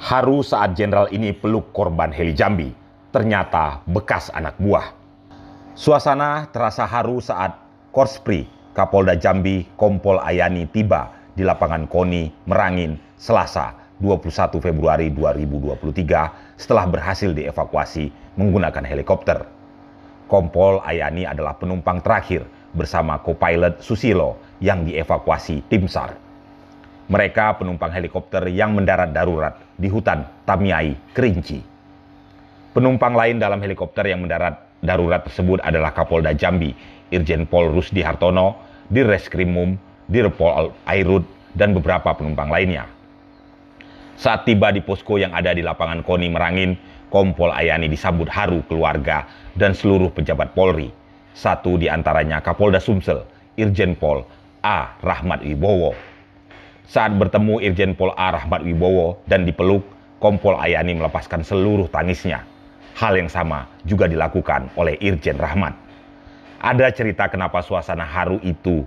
Haru saat jenderal ini peluk korban Heli Jambi, ternyata bekas anak buah. Suasana terasa haru saat Korspri, Kapolda Jambi, Kompol Ayani tiba di lapangan Koni, Merangin, Selasa 21 Februari 2023 setelah berhasil dievakuasi menggunakan helikopter. Kompol Ayani adalah penumpang terakhir bersama co-pilot Susilo yang dievakuasi tim SAR. Mereka penumpang helikopter yang mendarat darurat di hutan Tamiai, Kerinci. Penumpang lain dalam helikopter yang mendarat darurat tersebut adalah Kapolda Jambi, Irjen Pol Rusdi Hartono, Dirreskrimum, Dirpol Airud, dan beberapa penumpang lainnya. Saat tiba di posko yang ada di lapangan Koni Merangin, Kompol Ayani disambut haru keluarga dan seluruh pejabat Polri. Satu di antaranya Kapolda Sumsel, Irjen Pol A. Rahmat Wibowo saat bertemu Irjen Pol A. Rahmat Wibowo dan dipeluk, Kompol Ayani melepaskan seluruh tangisnya. Hal yang sama juga dilakukan oleh Irjen Rahmat. Ada cerita kenapa suasana haru itu.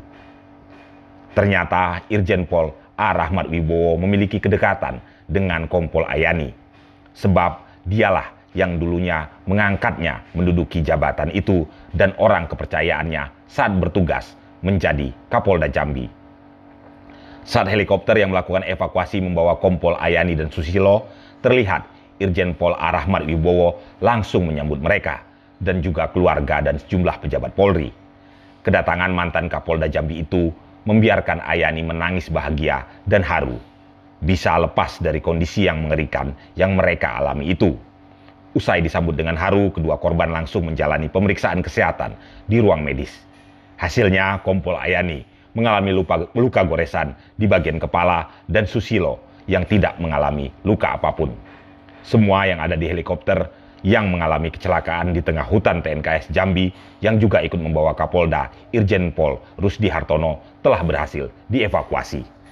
Ternyata Irjen Pol A. Rahmat Wibowo memiliki kedekatan dengan Kompol Ayani. Sebab dialah yang dulunya mengangkatnya menduduki jabatan itu dan orang kepercayaannya saat bertugas menjadi Kapolda Jambi saat helikopter yang melakukan evakuasi membawa Kompol Ayani dan Susilo, terlihat Irjen Pol Arahmat Wibowo langsung menyambut mereka dan juga keluarga dan sejumlah pejabat Polri. Kedatangan mantan Kapolda Jambi itu membiarkan Ayani menangis bahagia dan haru. Bisa lepas dari kondisi yang mengerikan yang mereka alami itu. Usai disambut dengan haru, kedua korban langsung menjalani pemeriksaan kesehatan di ruang medis. Hasilnya, Kompol Ayani mengalami luka, luka goresan di bagian kepala dan Susilo yang tidak mengalami luka apapun. Semua yang ada di helikopter yang mengalami kecelakaan di tengah hutan TNKS Jambi yang juga ikut membawa Kapolda Irjen Pol Rusdi Hartono telah berhasil dievakuasi.